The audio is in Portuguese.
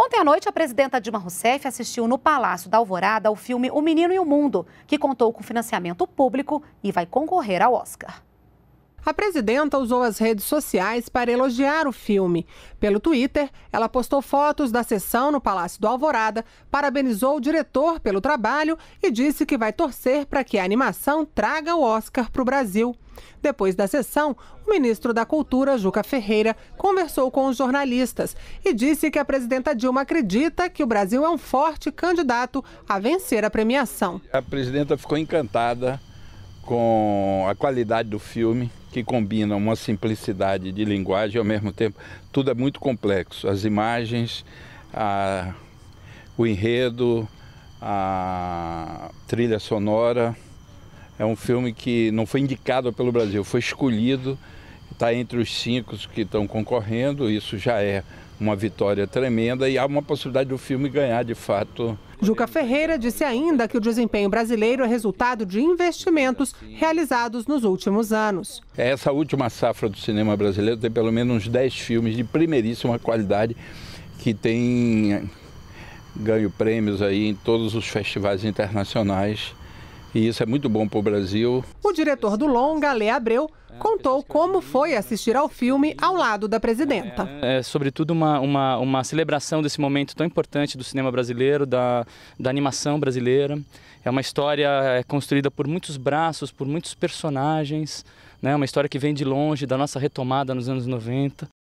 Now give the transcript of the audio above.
Ontem à noite, a presidenta Dilma Rousseff assistiu no Palácio da Alvorada ao filme O Menino e o Mundo, que contou com financiamento público e vai concorrer ao Oscar. A presidenta usou as redes sociais para elogiar o filme. Pelo Twitter, ela postou fotos da sessão no Palácio do Alvorada, parabenizou o diretor pelo trabalho e disse que vai torcer para que a animação traga o Oscar para o Brasil. Depois da sessão, o ministro da Cultura, Juca Ferreira, conversou com os jornalistas e disse que a presidenta Dilma acredita que o Brasil é um forte candidato a vencer a premiação. A presidenta ficou encantada com a qualidade do filme que combina uma simplicidade de linguagem e ao mesmo tempo tudo é muito complexo. As imagens, a, o enredo, a trilha sonora. É um filme que não foi indicado pelo Brasil, foi escolhido, está entre os cinco que estão concorrendo, isso já é uma vitória tremenda e há uma possibilidade do filme ganhar de fato Juca Ferreira disse ainda que o desempenho brasileiro é resultado de investimentos realizados nos últimos anos. Essa última safra do cinema brasileiro tem pelo menos uns 10 filmes de primeiríssima qualidade que tem ganho prêmios aí em todos os festivais internacionais. E isso é muito bom para o Brasil. O diretor do longa, Lê Abreu, contou como foi assistir ao filme ao lado da presidenta. É, é sobretudo uma, uma, uma, celebração desse momento tão importante do cinema brasileiro, da, da animação brasileira. É uma história é, construída por muitos braços, por muitos personagens, né? uma história que vem de longe, da nossa retomada nos anos 90.